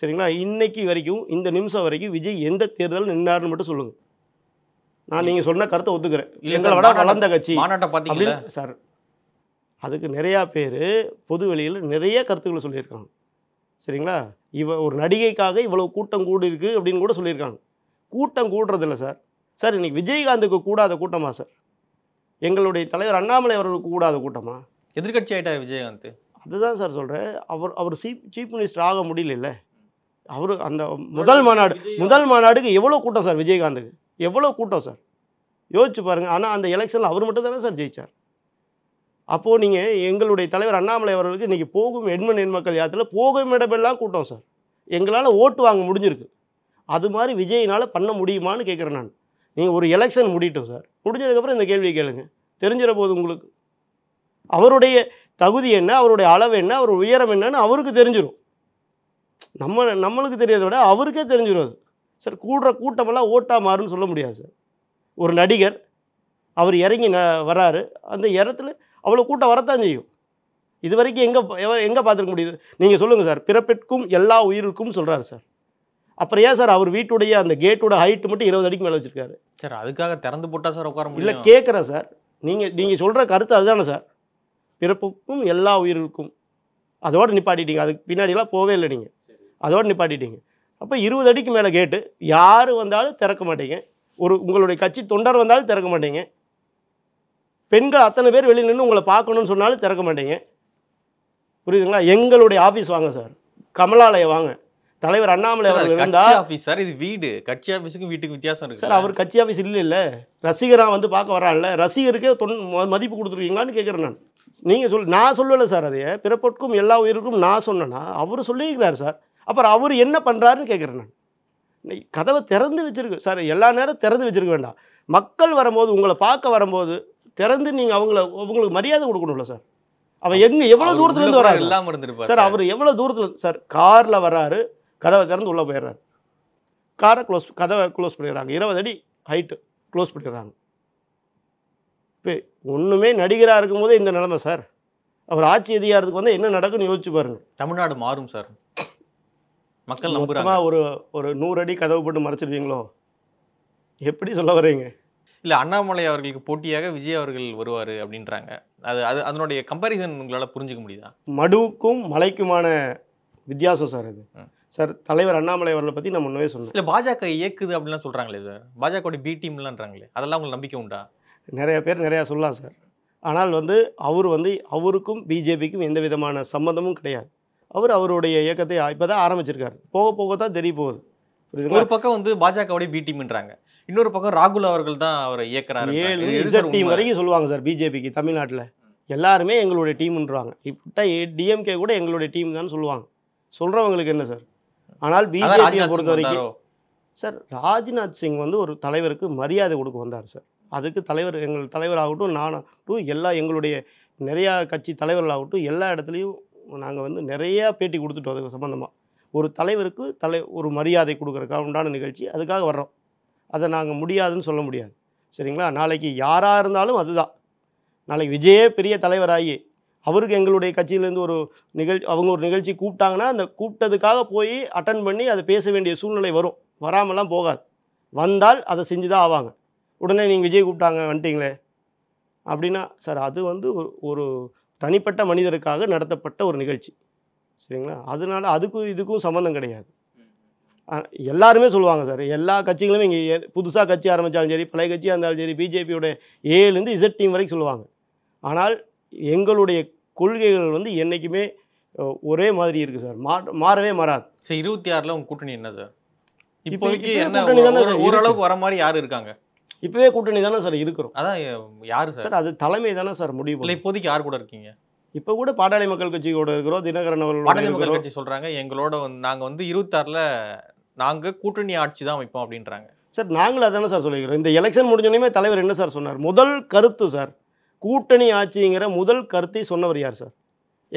சரிங்களா இன்றைக்கி வரைக்கும் இந்த நிமிஷம் வரைக்கும் விஜய் எந்த தேர்தல் நின்னார்னு மட்டும் சொல்லுங்கள் நான் நீங்கள் சொன்ன கருத்தை ஒத்துக்கிறேன் எங்களை விட வளர்ந்த கட்சி சார் அதுக்கு நிறையா பேர் பொது வெளியில் நிறைய கருத்துக்களை சொல்லியிருக்காங்க சரிங்களா இவ ஒரு நடிகைக்காக இவ்வளோ கூட்டம் கூடி இருக்குது அப்படின்னு கூட சொல்லியிருக்காங்க கூட்டம் கூடுறதில்ல சார் சார் இன்றைக்கி விஜயகாந்துக்கு கூடாத கூட்டமா சார் எங்களுடைய தலைவர் அண்ணாமலை அவர்களுக்கு கூடாத கூட்டமா எதிர்கட்சி ஆகிட்டார் விஜயகாந்த் அதுதான் சார் சொல்கிறேன் அவர் அவர் சீப் சீஃப் மினிஸ்டர் ஆக முடியல அவர் அந்த முதல் மாநாடு முதல் மாநாடுக்கு எவ்வளோ கூட்டம் சார் விஜயகாந்துக்கு எவ்வளோ கூட்டம் சார் யோசிச்சு பாருங்கள் ஆனால் அந்த எலெக்ஷனில் அவர் மட்டும் தானே சார் ஜெயித்தார் அப்போது நீங்கள் எங்களுடைய தலைவர் அண்ணாமலை அவர்களுக்கு இன்றைக்கி போகும் எண்மன் எண்மக்கள் யாத்திரையில் போகும் இடமெல்லாம் கூட்டம் சார் எங்களால் ஓட்டு வாங்க முடிஞ்சிருக்கு அது மாதிரி விஜயினால் பண்ண முடியுமான்னு கேட்குறேன் நான் நீங்கள் ஒரு எலெக்ஷன் முடிட்டோம் சார் முடிஞ்சதுக்கப்புறம் இந்த கேள்வியை கேளுங்க தெரிஞ்சிட போது உங்களுக்கு அவருடைய தகுதி என்ன அவருடைய அளவு என்ன அவர் உயரம் என்னன்னு அவருக்கு தெரிஞ்சிடும் நம்ம நம்மளுக்கு தெரியாத விட அவருக்கே தெரிஞ்சிடும் சார் கூடுற கூட்டமெல்லாம் ஓட்டா மாறுன்னு சொல்ல முடியாது சார் ஒரு நடிகர் அவர் இறங்கி ந வராரு அந்த இடத்துல அவ்வளோ கூட்டம் வரத்தான் செய்யும் இது வரைக்கும் எங்கே எங்கே பார்த்துருக்க முடியுது நீங்கள் சொல்லுங்கள் சார் பிறப்பிற்கும் எல்லா உயிருக்கும் சொல்கிறாரு சார் அப்புறம் ஏன் சார் அவர் வீட்டுடைய அந்த கேட்டோட ஹைட்டு மட்டும் இருபது அடிக்கு மேலே வச்சுருக்காரு சார் அதுக்காக திறந்து போட்டால் சார் உட்கார இல்லை கேட்குறேன் சார் நீங்கள் நீங்கள் சொல்கிற கருத்து அதுதானே சார் பிறப்புக்கும் எல்லா உயிருக்கும் அதோடு நிப்பாட்டிட்டீங்க அதுக்கு பின்னாடிலாம் போவே இல்லை நீங்கள் அதோடு நிப்பாட்டிட்டீங்க அப்போ இருபது அடிக்கு மேலே கேட்டு யார் வந்தாலும் திறக்க மாட்டீங்க ஒரு உங்களுடைய கட்சி தொண்டர் வந்தாலும் திறக்க மாட்டீங்க பெண்கள் அத்தனை பேர் வெளியில் நின்று உங்களை பார்க்கணும்னு சொன்னாலும் திறக்க மாட்டீங்க புரியுதுங்களா எங்களுடைய ஆஃபீஸ் வாங்க சார் கமலாலய வாங்க தலைவர் அண்ணாமலை அவர்கள் இருந்தால் ஆஃபீஸ் சார் இது வீடு கட்சி ஆஃபீஸுக்கும் வீட்டுக்கு வித்தியாசம் இருக்குது சார் அவர் கட்சி ஆஃபீஸ் இல்லை இல்லை ரசிகராக வந்து பார்க்க வரான்ல ரசிகருக்கே தொன் மதிப்பு கொடுத்துருக்கீங்களான்னு கேட்குறேன் நான் நீங்கள் சொல் நான் சொல்லலை சார் அதையே பிறப்போட்கும் எல்லா உயிருக்கும் நான் சொன்னேன்னா அவர் சொல்லியிருக்கிறார் சார் அப்புறம் அவர் என்ன பண்ணுறாருன்னு கேட்குறேன் நான் கதவை திறந்து வச்சுருக்கு சார் எல்லா நேரம் திறந்து வச்சுருக்க வேண்டாம் மக்கள் வரும்போது உங்களை பார்க்க வரும்போது திறந்து நீங்கள் அவங்கள உங்களுக்கு மரியாதை கொடுக்கணும்ல சார் அவன் எங்கே எவ்வளோ தூரத்துலேருந்து வராரு இல்லாமல் இருந்துருப்பார் சார் அவர் எவ்வளோ தூரத்தில் சார் காரில் வராரு கதவை திறந்து உள்ளே போயிடுறாரு காரை க்ளோஸ் கதவை க்ளோஸ் பண்ணிடுறாங்க இருபது அடி ஹைட்டு க்ளோஸ் பண்ணிடுறாங்க இப்போ ஒன்றுமே நடிகராக இருக்கும் போதே இந்த நிலமை சார் அவர் ஆட்சி அதிகாரத்துக்கு வந்து என்ன நடக்குன்னு யோசிச்சு பாருங்கள் தமிழ்நாடு மாறும் சார் மக்கள் நம்புறாங்க ஒரு ஒரு நூறு அடி கதவு போட்டு மறைச்சிருவீங்களோ எப்படி சொல்ல வரீங்க இல்லை அண்ணாமலை அவர்களுக்கு போட்டியாக விஜய் அவர்கள் வருவார் அப்படின்றாங்க அது அது அதனுடைய கம்பேரிசன் உங்களால் புரிஞ்சுக்க முடியுதா மடுவுக்கும் மலைக்குமான வித்தியாசம் சார் அது சார் தலைவர் அண்ணாமலை அவர்களை பற்றி நம்ம முன்னே சொல்லணும் இல்லை பாஜக இயக்குது அப்படிலாம் சொல்கிறாங்களே சார் பாஜகவுடைய பி டீம்லான்றாங்களே அதெல்லாம் உங்களுக்கு நம்பிக்கை உண்டா நிறைய பேர் நிறையா சொல்லலாம் சார் ஆனால் வந்து அவர் வந்து அவருக்கும் பிஜேபிக்கும் எந்த விதமான சம்மந்தமும் கிடையாது அவர் அவருடைய இயக்கத்தை இப்போ தான் ஆரம்பிச்சிருக்காரு போக போக தான் தெரிய போகுது ஒரு பக்கம் வந்து பாஜகவுடைய பி டீம்ன்றாங்க இன்னொரு பக்கம் ராகுல் அவர்கள் தான் அவரை இயக்குறாரு ஏழு டீம் வரைக்கும் சொல்லுவாங்க சார் பிஜேபிக்கு தமிழ்நாட்டில் எல்லாருமே எங்களுடைய டீம்ன்றாங்க இப்போ டிஎம்கே கூட எங்களுடைய டீம் தான் சொல்லுவாங்க சொல்கிறவங்களுக்கு என்ன சார் ஆனால் பிஜேபி பொறுத்த வரைக்கும் சார் ராஜ்நாத் சிங் வந்து ஒரு தலைவருக்கு மரியாதை கொடுக்க வந்தார் சார் அதுக்கு தலைவர் எங்கள் தலைவராகட்டும் நானாகட்டும் எல்லா எங்களுடைய நிறையா கட்சி தலைவர்களாகட்டும் எல்லா இடத்துலையும் நாங்கள் வந்து நிறையா பேட்டி கொடுத்துட்டோம் அதுக்கு சம்மந்தமாக ஒரு தலைவருக்கு தலை ஒரு மரியாதை கொடுக்குறக்காக உண்டான நிகழ்ச்சி அதுக்காக வர்றோம் அதை நாங்கள் முடியாதுன்னு சொல்ல முடியாது சரிங்களா நாளைக்கு யாராக இருந்தாலும் அதுதான் நாளைக்கு விஜயே பெரிய தலைவராகி அவருக்கு எங்களுடைய கட்சியிலேருந்து ஒரு நிகழ்ச்சி அவங்க ஒரு நிகழ்ச்சி கூப்பிட்டாங்கன்னா அந்த கூப்பிட்டதுக்காக போய் அட்டன் பண்ணி அதை பேச வேண்டிய சூழ்நிலை வரும் வராமலாம் போகாது வந்தால் அதை செஞ்சு தான் ஆவாங்க உடனே நீங்கள் விஜய் கூப்பிட்டாங்க வந்துட்டிங்களே அப்படின்னா சார் அது வந்து ஒரு தனிப்பட்ட மனிதருக்காக நடத்தப்பட்ட ஒரு நிகழ்ச்சி சரிங்களா அதனால் அதுக்கும் இதுக்கும் சம்மந்தம் கிடையாது எல்லாருமே சொல்லுவாங்க சார் எல்லா கட்சிகளுமே இங்கே புதுசாக கட்சி ஆரம்பித்தாலும் சரி பழைய கட்சியாக இருந்தாலும் சரி பிஜேபியோட ஏலேருந்து இசட் டீம் வரைக்கும் சொல்லுவாங்க ஆனால் எங்களுடைய கொள்கைகள் வந்து என்றைக்குமே ஒரே மாதிரி இருக்குது சார் மா மாறவே மாறாது சார் இருபத்தி ஆறில் உங்கள் கூட்டணி என்ன சார் இப்போதைக்கு என்ன ஓரளவுக்கு வர மாதிரி யார் இருக்காங்க இப்போவே கூட்டணி தானே சார் இருக்கிறோம் அதான் யார் சார் அது தலைமை தானே சார் முடிவு இல்லை இப்போதைக்கு யார் கூட இருக்கீங்க இப்போ கூட பாட்டாளி மக்கள் கட்சியோட இருக்கிறோம் தினகரன் அவர்கள் பாட்டாளி மக்கள் கட்சி சொல்கிறாங்க எங்களோட நாங்கள் வந்து இருபத்தாறில் நாங்கள் கூட்டணி ஆட்சி தான் வைப்போம் அப்படின்றாங்க சார் நாங்களும் அதானே சார் சொல்லிக்கிறோம் இந்த எலெக்ஷன் முடிஞ்சோடனே தலைவர் என்ன சார் சொன்னார் முதல் கருத்து சார் கூட்டணி ஆட்சிங்கிற முதல் கருத்தை சொன்னவர் யார் சார்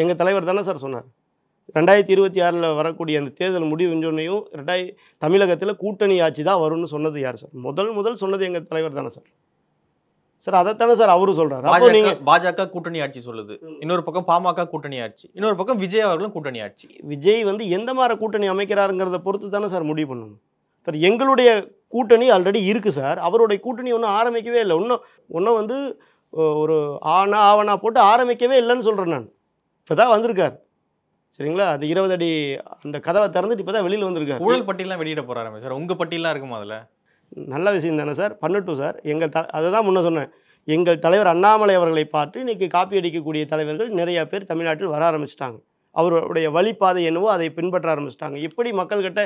எங்கள் தலைவர் தானே சார் சொன்னார் ரெண்டாயிரத்தி இருபத்தி ஆறில் வரக்கூடிய அந்த தேர்தல் சொன்னையும் ரெண்டாயி தமிழகத்தில் கூட்டணி ஆட்சி தான் வரும்னு சொன்னது யார் சார் முதல் முதல் சொன்னது எங்கள் தலைவர் தானே சார் சார் அதைத்தானே சார் அவரும் சொல்றாரு அப்போ நீங்க பாஜக கூட்டணி ஆட்சி சொல்லுது இன்னொரு பக்கம் பாமக கூட்டணி ஆட்சி இன்னொரு பக்கம் விஜய் அவர்களும் கூட்டணி ஆட்சி விஜய் வந்து எந்த மாதிரி கூட்டணி அமைக்கிறாருங்கிறத பொறுத்து தானே சார் முடிவு பண்ணணும் சார் எங்களுடைய கூட்டணி ஆல்ரெடி இருக்குது சார் அவருடைய கூட்டணி ஒன்றும் ஆரம்பிக்கவே இல்லை இன்னும் ஒன்றும் வந்து ஒரு ஆனா ஆவணா போட்டு ஆரம்பிக்கவே இல்லைன்னு சொல்கிறேன் நான் இப்போ தான் வந்திருக்கார் சரிங்களா அது இருபது அடி அந்த கதவை திறந்துட்டு இப்போ தான் வெளியில் வந்திருக்காரு ஊழல் பட்டியலாம் வெளியிட போகிறாரு சார் உங்கள் பட்டியலாம் இருக்குமா அதில் நல்ல விஷயம் தானே சார் பண்ணட்டும் சார் எங்கள் த அதை தான் முன்ன சொன்னேன் எங்கள் தலைவர் அண்ணாமலை அவர்களை பார்த்து இன்றைக்கி காப்பி அடிக்கக்கூடிய தலைவர்கள் நிறையா பேர் தமிழ்நாட்டில் வர ஆரம்பிச்சிட்டாங்க அவருடைய வழிபாதை என்னவோ அதை பின்பற்ற ஆரம்பிச்சிட்டாங்க எப்படி மக்கள்கிட்ட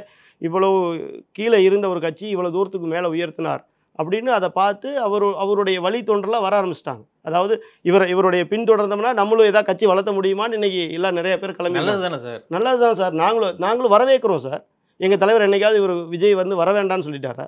இவ்வளவு கீழே இருந்த ஒரு கட்சி இவ்வளோ தூரத்துக்கு மேலே உயர்த்தினார் அப்படின்னு அதை பார்த்து அவர் அவருடைய வழித்தோன்றலாம் வர ஆரம்பிச்சிட்டாங்க அதாவது இவர் இவருடைய பின்தொடர்ந்தோம்னா நம்மளும் ஏதாவது கட்சி வளர்த்த முடியுமான்னு இன்றைக்கி எல்லாம் நிறைய பேர் கிளம்பி நல்லது தானே சார் நல்லது தான் சார் நாங்களும் நாங்களும் வரவேற்கிறோம் சார் எங்கள் தலைவர் என்னைக்காவது இவர் விஜய் வந்து வர வேண்டாம்னு சொல்லிட்டாரா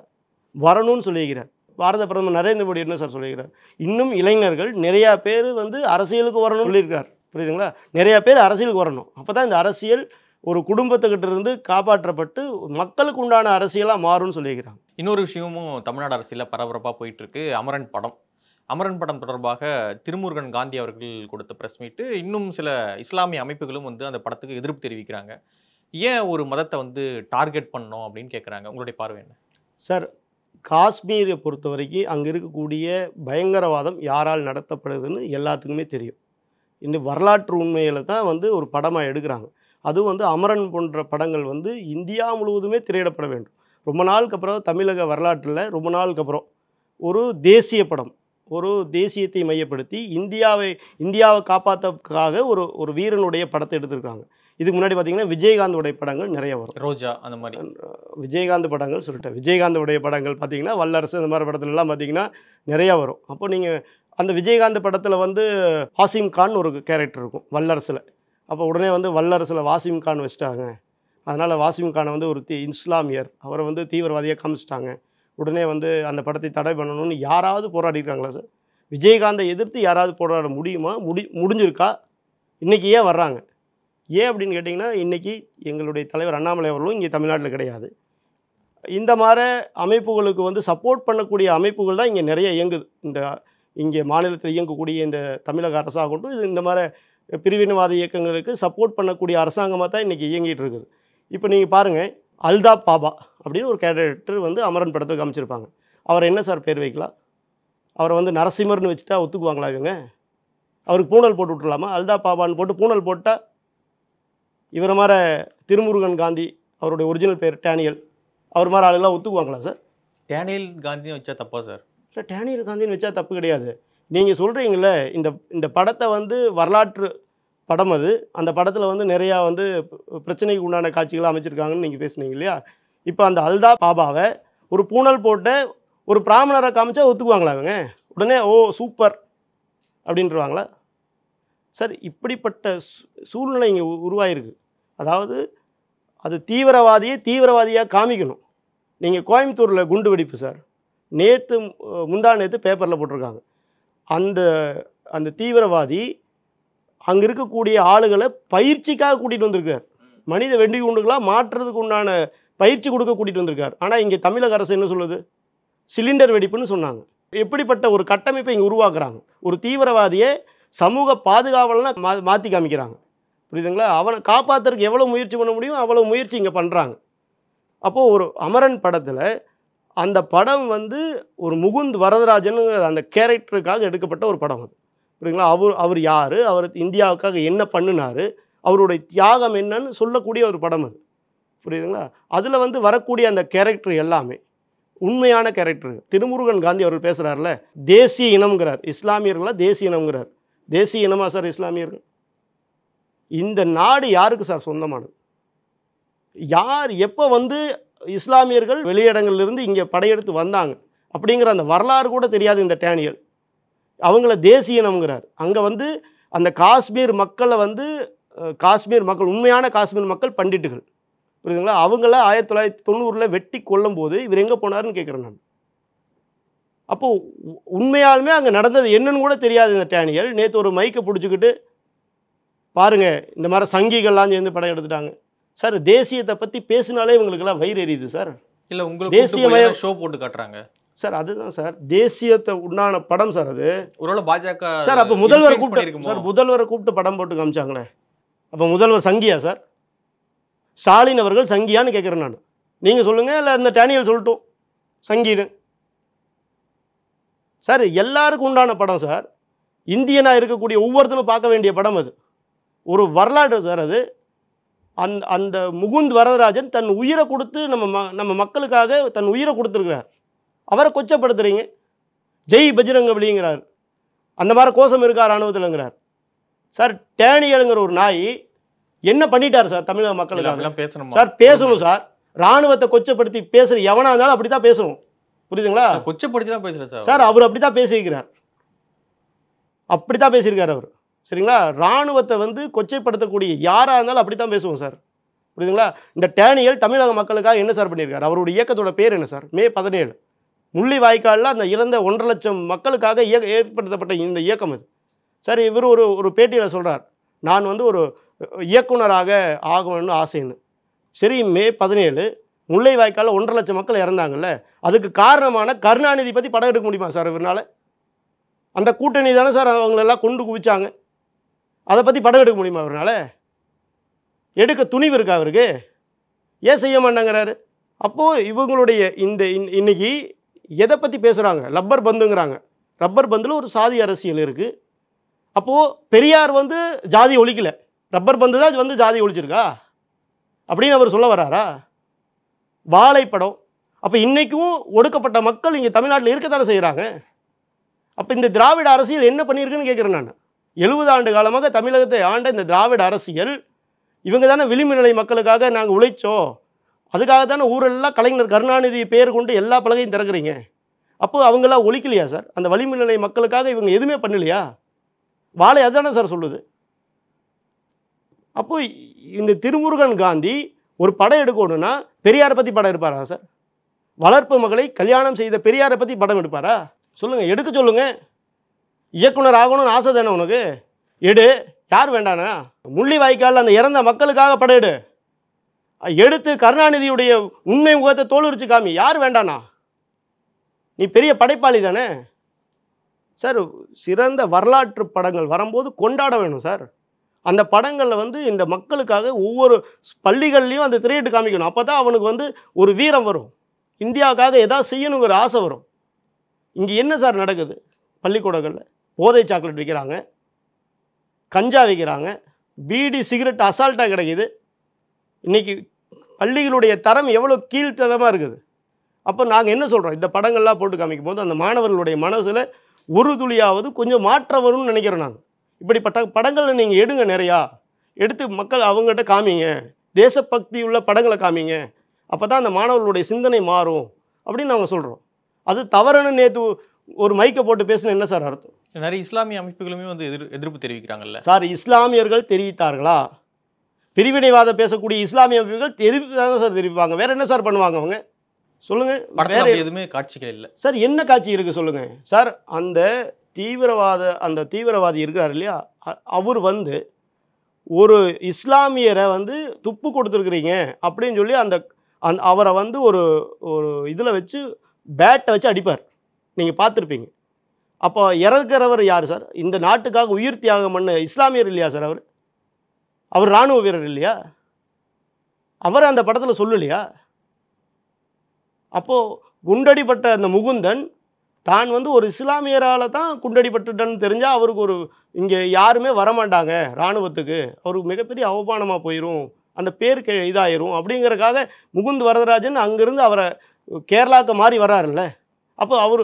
வரணும்னு சொல்லியிருக்கிறார் பாரத பிரதமர் நரேந்திர மோடி என்ன சார் சொல்லியிருக்கிறார் இன்னும் இளைஞர்கள் நிறையா பேர் வந்து அரசியலுக்கு வரணும்னு சொல்லியிருக்கார் புரியுதுங்களா நிறையா பேர் அரசியலுக்கு வரணும் அப்போ தான் இந்த அரசியல் ஒரு குடும்பத்துக்கிட்ட இருந்து காப்பாற்றப்பட்டு மக்களுக்கு உண்டான அரசியலாக மாறும்னு சொல்லியிருக்கிறாங்க இன்னொரு விஷயமும் தமிழ்நாடு அரசியலில் பரபரப்பாக போயிட்டுருக்கு அமரன் படம் அமரன் படம் தொடர்பாக திருமுருகன் காந்தி அவர்கள் கொடுத்த ப்ரெஸ் மீட்டு இன்னும் சில இஸ்லாமிய அமைப்புகளும் வந்து அந்த படத்துக்கு எதிர்ப்பு தெரிவிக்கிறாங்க ஏன் ஒரு மதத்தை வந்து டார்கெட் பண்ணோம் அப்படின்னு கேட்குறாங்க உங்களுடைய பார்வை என்ன சார் காஷ்மீரை பொறுத்த வரைக்கும் அங்கே இருக்கக்கூடிய பயங்கரவாதம் யாரால் நடத்தப்படுதுன்னு எல்லாத்துக்குமே தெரியும் இந்த வரலாற்று உண்மையில் தான் வந்து ஒரு படமாக எடுக்கிறாங்க அதுவும் வந்து அமரன் போன்ற படங்கள் வந்து இந்தியா முழுவதுமே திரையிடப்பட வேண்டும் ரொம்ப நாளுக்கு அப்புறம் தமிழக வரலாற்றில் ரொம்ப நாளுக்கு அப்புறம் ஒரு தேசிய படம் ஒரு தேசியத்தை மையப்படுத்தி இந்தியாவை இந்தியாவை காப்பாற்றக்காக ஒரு ஒரு வீரனுடைய படத்தை எடுத்திருக்காங்க இதுக்கு முன்னாடி பார்த்தீங்கன்னா விஜயகாந்தோடைய படங்கள் நிறைய வரும் ரோஜா அந்த மாதிரி விஜயகாந்த் படங்கள் சொல்லிட்டேன் விஜயகாந்தோடைய படங்கள் பார்த்தீங்கன்னா வல்லரசு இந்த மாதிரி படத்துலலாம் பார்த்தீங்கன்னா நிறையா வரும் அப்போ நீங்கள் அந்த விஜயகாந்த் படத்தில் வந்து ஆசிம் கான் ஒரு கேரக்டர் இருக்கும் வல்லரசில் அப்போ உடனே வந்து வல்லரசில் வாசிம் கான் வச்சுட்டாங்க அதனால் வாசிம் கானை வந்து ஒரு தீ இஸ்லாமியர் அவரை வந்து தீவிரவாதியாக காமிச்சிட்டாங்க உடனே வந்து அந்த படத்தை தடை பண்ணணும்னு யாராவது போராடிக்கிறாங்களா சார் விஜயகாந்தை எதிர்த்து யாராவது போராட முடியுமா முடி முடிஞ்சிருக்கா இன்றைக்கி ஏன் வர்றாங்க ஏன் அப்படின்னு கேட்டிங்கன்னா இன்றைக்கி எங்களுடைய தலைவர் அண்ணாமலை அவர்களும் இங்கே தமிழ்நாட்டில் கிடையாது இந்த மாதிரி அமைப்புகளுக்கு வந்து சப்போர்ட் பண்ணக்கூடிய அமைப்புகள் தான் இங்கே நிறைய இயங்குது இந்த இங்கே மாநிலத்தில் இயங்கக்கூடிய இந்த தமிழக அரசாகட்டும் இது இந்த மாதிரி பிரிவினவாத இயக்கங்களுக்கு சப்போர்ட் பண்ணக்கூடிய அரசாங்கமாக தான் இன்றைக்கி இயங்கிட்டு இருக்குது இப்போ நீங்கள் பாருங்கள் அல்தா பாபா அப்படின்னு ஒரு கேரக்டர் வந்து அமரன் படத்தை காமிச்சிருப்பாங்க அவர் என்ன சார் பேர் வைக்கலாம் அவரை வந்து நரசிம்மர்னு வச்சுட்டா ஒத்துக்குவாங்களா இவங்க அவருக்கு பூனல் போட்டு விட்டுலாமா அல்தா பாபான்னு போட்டு பூனல் போட்டால் இவரை மாதிரி திருமுருகன் காந்தி அவருடைய ஒரிஜினல் பேர் டேனியல் அவர் மாதிரி ஆளுலாம் ஒத்துக்குவாங்களா சார் டேனியல் காந்தின்னு வச்சா தப்பா சார் இல்லை டேனியல் காந்தின்னு வச்சா தப்பு கிடையாது நீங்கள் சொல்கிறீங்கள இந்த இந்த படத்தை வந்து வரலாற்று படம் அது அந்த படத்தில் வந்து நிறையா வந்து பிரச்சனைக்கு உண்டான காட்சிகளை அமைச்சிருக்காங்கன்னு நீங்கள் பேசுனீங்க இல்லையா இப்போ அந்த அல்தா பாபாவை ஒரு பூனல் போட்ட ஒரு பிராமணரை காமிச்சா ஒத்துக்குவாங்களா அவங்க உடனே ஓ சூப்பர் அப்படின்றவாங்களா சார் இப்படிப்பட்ட சூழ்நிலை இங்கே உருவாயிருக்கு அதாவது அது தீவிரவாதியை தீவிரவாதியாக காமிக்கணும் நீங்கள் கோயம்புத்தூரில் குண்டு வெடிப்பு சார் நேற்று முந்தா நேற்று பேப்பரில் போட்டிருக்காங்க அந்த அந்த தீவிரவாதி அங்கே இருக்கக்கூடிய ஆளுகளை பயிற்சிக்காக கூட்டிகிட்டு வந்திருக்கார் மனித குண்டுகளாக மாற்றுறதுக்கு உண்டான பயிற்சி கொடுக்க கூட்டிகிட்டு வந்திருக்கார் ஆனால் இங்கே தமிழக அரசு என்ன சொல்லுது சிலிண்டர் வெடிப்புன்னு சொன்னாங்க எப்படிப்பட்ட ஒரு கட்டமைப்பை இங்கே உருவாக்குறாங்க ஒரு தீவிரவாதியை சமூக பாதுகாவலனாக மா மாற்றி காமிக்கிறாங்க புரியுதுங்களா அவனை காப்பாற்றுறதுக்கு எவ்வளோ முயற்சி பண்ண முடியும் அவ்வளோ முயற்சி இங்கே பண்ணுறாங்க அப்போது ஒரு அமரன் படத்தில் அந்த படம் வந்து ஒரு முகுந்த் வரதராஜனுங்கிற அந்த கேரக்டருக்காக எடுக்கப்பட்ட ஒரு படம் அது புரியுங்களா அவர் அவர் யார் அவர் இந்தியாவுக்காக என்ன பண்ணினார் அவருடைய தியாகம் என்னன்னு சொல்லக்கூடிய ஒரு படம் அது புரியுதுங்களா அதில் வந்து வரக்கூடிய அந்த கேரக்டர் எல்லாமே உண்மையான கேரக்டர் திருமுருகன் காந்தி அவர்கள் பேசுகிறார்ல தேசிய இனம்ங்கிறார் இஸ்லாமியர்களாக தேசிய இனம்ங்கிறார் தேசிய இனமா சார் இஸ்லாமியர்கள் இந்த நாடு யாருக்கு சார் சொந்தமானது யார் எப்போ வந்து இஸ்லாமியர்கள் வெளியிடங்கள்லேருந்து இங்கே படையெடுத்து வந்தாங்க அப்படிங்கிற அந்த வரலாறு கூட தெரியாது இந்த டேனியல் அவங்கள தேசியனம்ங்கிறார் அங்கே வந்து அந்த காஷ்மீர் மக்களை வந்து காஷ்மீர் மக்கள் உண்மையான காஷ்மீர் மக்கள் பண்டிட்டுகள் புரியுதுங்களா அவங்கள ஆயிரத்தி தொள்ளாயிரத்தி தொண்ணூறில் வெட்டி கொல்லும் போது இவர் எங்கே போனாருன்னு கேட்குறேன் நான் அப்போது உண்மையாலுமே அங்கே நடந்தது என்னன்னு கூட தெரியாது இந்த டேனியல் நேற்று ஒரு மைக்கை பிடிச்சிக்கிட்டு பாருங்கள் இந்த மாதிரி சங்கிகள்லாம் சேர்ந்து படம் எடுத்துட்டாங்க சார் தேசியத்தை பற்றி பேசினாலே இவங்களுக்கெல்லாம் வயிறு எரியுது சார் இல்லை உங்களுக்கு தேசியமய ஷோ போட்டு காட்டுறாங்க சார் அதுதான் சார் தேசியத்தை உண்டான படம் சார் அது ஒருவேளை பாஜக சார் அப்போ முதல்வரை கூப்பிட்டு சார் முதல்வரை கூப்பிட்டு படம் போட்டு காமிச்சாங்களே அப்போ முதல்வர் சங்கியா சார் ஸ்டாலின் அவர்கள் சங்கியான்னு கேட்குறேன் நான் நீங்கள் சொல்லுங்கள் இல்லை இந்த டேனியல் சொல்லட்டும் சங்கீடு சார் எல்லாருக்கும் உண்டான படம் சார் இந்தியனாக இருக்கக்கூடிய ஒவ்வொருத்தரும் பார்க்க வேண்டிய படம் அது ஒரு வரலாறு சார் அது அந் அந்த முகுந்த் வரதராஜன் தன் உயிரை கொடுத்து நம்ம ம நம்ம மக்களுக்காக தன் உயிரை கொடுத்துருக்கிறார் அவரை கொச்சப்படுத்துகிறீங்க ஜெய் பஜ்ரங்க வெளிங்கிறார் அந்த மாதிரி கோஷம் இருக்கா இராணுவத்தில்ங்கிறார் சார் டேனியலுங்கிற ஒரு நாய் என்ன பண்ணிட்டார் சார் தமிழக மக்களுக்காக பேசணும் சார் பேசணும் சார் இராணுவத்தை கொச்சப்படுத்தி பேசுகிற எவனாக இருந்தாலும் அப்படி தான் பேசணும் புரியுதுங்களா கொச்சப்படுத்தி தான் பேசுகிறேன் சார் சார் அவர் அப்படி தான் பேசியிருக்கிறார் அப்படி தான் பேசியிருக்கார் அவர் சரிங்களா இராணுவத்தை வந்து கொச்சைப்படுத்தக்கூடிய யாராக இருந்தாலும் அப்படி தான் பேசுவோம் சார் புரியுதுங்களா இந்த டேனியல் தமிழக மக்களுக்காக என்ன சார் பண்ணியிருக்காரு அவருடைய இயக்கத்தோட பேர் என்ன சார் மே பதினேழு முள்ளி வாய்க்காலில் அந்த இறந்த ஒன்றரை லட்சம் மக்களுக்காக இயக்க ஏற்படுத்தப்பட்ட இந்த இயக்கம் இது சார் இவர் ஒரு ஒரு பேட்டியில் சொல்கிறார் நான் வந்து ஒரு இயக்குனராக ஆகணும்னு ஆசைன்னு சரி மே பதினேழு முல்லை வாய்க்காலில் ஒன்றரை லட்சம் மக்கள் இறந்தாங்கல்ல அதுக்கு காரணமான கருணாநிதி பற்றி படம் எடுக்க முடியுமா சார் இவரால் அந்த கூட்டணி தானே சார் அவங்களெல்லாம் கொண்டு குவிச்சாங்க அதை பற்றி படம் எடுக்க முடியுமா அவரால் எடுக்க துணிவு இருக்கா அவருக்கு ஏன் செய்ய மாட்டேங்கிறாரு அப்போது இவங்களுடைய இந்த இன் இன்னைக்கு எதை பற்றி பேசுகிறாங்க ரப்பர் பந்துங்கிறாங்க ரப்பர் பந்தில் ஒரு சாதி அரசியல் இருக்குது அப்போது பெரியார் வந்து ஜாதி ஒழிக்கலை ரப்பர் பந்து தான் வந்து ஜாதி ஒழிச்சிருக்கா அப்படின்னு அவர் சொல்ல வர்றாரா வாழைப்படம் அப்போ இன்றைக்கும் ஒடுக்கப்பட்ட மக்கள் இங்கே தமிழ்நாட்டில் தானே செய்கிறாங்க அப்போ இந்த திராவிட அரசியல் என்ன பண்ணியிருக்குன்னு கேட்குறேன் நான் எழுபது ஆண்டு காலமாக தமிழகத்தை ஆண்ட இந்த திராவிட அரசியல் இவங்க தானே விளிம்பு நிலை மக்களுக்காக நாங்கள் உழைச்சோம் அதுக்காக தானே ஊரெல்லாம் கலைஞர் கருணாநிதி பேர் கொண்டு எல்லா பலகையும் திறக்கிறீங்க அப்போது அவங்களாம் ஒழிக்கலையா சார் அந்த வலிமை நிலை மக்களுக்காக இவங்க எதுவுமே பண்ணலையா வாழை அதுதானே சார் சொல்லுது அப்போ இந்த திருமுருகன் காந்தி ஒரு படம் எடுக்கணும்னா பெரியாரை பற்றி படம் எடுப்பாரா சார் வளர்ப்பு மகளை கல்யாணம் செய்த பெரியாரை பற்றி படம் எடுப்பாரா சொல்லுங்கள் எடுக்க சொல்லுங்கள் இயக்குனர் ஆகணும்னு ஆசை தானே உனக்கு எடு யார் வேண்டானா முள்ளி வாய்க்காலில் அந்த இறந்த மக்களுக்காக படையிடு எடுத்து கருணாநிதியுடைய உண்மை முகத்தை தோலுரிச்சு காமி யார் வேண்டானா நீ பெரிய படைப்பாளி தானே சார் சிறந்த வரலாற்று படங்கள் வரும்போது கொண்டாட வேணும் சார் அந்த படங்களில் வந்து இந்த மக்களுக்காக ஒவ்வொரு பள்ளிகள்லையும் அந்த திரையிட்டு காமிக்கணும் அப்போ தான் அவனுக்கு வந்து ஒரு வீரம் வரும் இந்தியாவுக்காக எதா செய்யணுங்கிற ஆசை வரும் இங்கே என்ன சார் நடக்குது பள்ளிக்கூடங்களில் போதை சாக்லேட் விற்கிறாங்க கஞ்சா விற்கிறாங்க பீடி சிகரெட் அசால்ட்டாக கிடைக்கிது இன்றைக்கி பள்ளிகளுடைய தரம் எவ்வளோ கீழ்த்தரமாக இருக்குது அப்போ நாங்கள் என்ன சொல்கிறோம் இந்த படங்கள்லாம் போட்டு காமிக்கும் போது அந்த மாணவர்களுடைய மனசில் ஒரு துளியாவது கொஞ்சம் மாற்றம் வரும்னு நினைக்கிறோம் நாங்கள் இப்படிப்பட்ட படங்களை நீங்கள் எடுங்க நிறையா எடுத்து மக்கள் அவங்ககிட்ட காமிங்க தேசப்பக்தி உள்ள படங்களை காமிங்க அப்போ தான் அந்த மாணவர்களுடைய சிந்தனை மாறும் அப்படின்னு நாங்கள் சொல்கிறோம் அது தவறுன்னு நேற்று ஒரு மைக்கை போட்டு பேசுனா என்ன சார் அர்த்தம் நிறைய இஸ்லாமிய அமைப்புகளுமே வந்து எதிர் எதிர்ப்பு தெரிவிக்கிறாங்கல்ல சார் இஸ்லாமியர்கள் தெரிவித்தார்களா பிரிவினைவாத பேசக்கூடிய இஸ்லாமிய அமைப்புகள் தெரிவித்து சார் தெரிவிப்பாங்க வேறு என்ன சார் பண்ணுவாங்க அவங்க சொல்லுங்கள் வேறு எதுவுமே காட்சிகள் இல்லை சார் என்ன காட்சி இருக்குது சொல்லுங்கள் சார் அந்த தீவிரவாத அந்த தீவிரவாதி இருக்கிறார் இல்லையா அவர் வந்து ஒரு இஸ்லாமியரை வந்து துப்பு கொடுத்துருக்குறீங்க அப்படின்னு சொல்லி அந்த அந் அவரை வந்து ஒரு ஒரு இதில் வச்சு பேட்டை வச்சு அடிப்பார் நீங்கள் பார்த்துருப்பீங்க அப்போ இறக்கிறவர் யார் சார் இந்த நாட்டுக்காக உயிர் தியாகம் பண்ண இஸ்லாமியர் இல்லையா சார் அவர் அவர் இராணுவ வீரர் இல்லையா அவர் அந்த படத்தில் சொல்லலையா அப்போது குண்டடிப்பட்ட அந்த முகுந்தன் தான் வந்து ஒரு இஸ்லாமியரால் தான் குண்டடிப்பட்டுட்டன்னு தெரிஞ்சால் அவருக்கு ஒரு இங்கே யாருமே வரமாட்டாங்க இராணுவத்துக்கு அவருக்கு மிகப்பெரிய அவமானமாக போயிடும் அந்த பேர் இதாயிரும் அப்படிங்கிறக்காக முகுந்த் வரதராஜன் அங்கேருந்து அவரை கேரளாவுக்கு மாறி வர்றாருல்ல அப்போ அவர்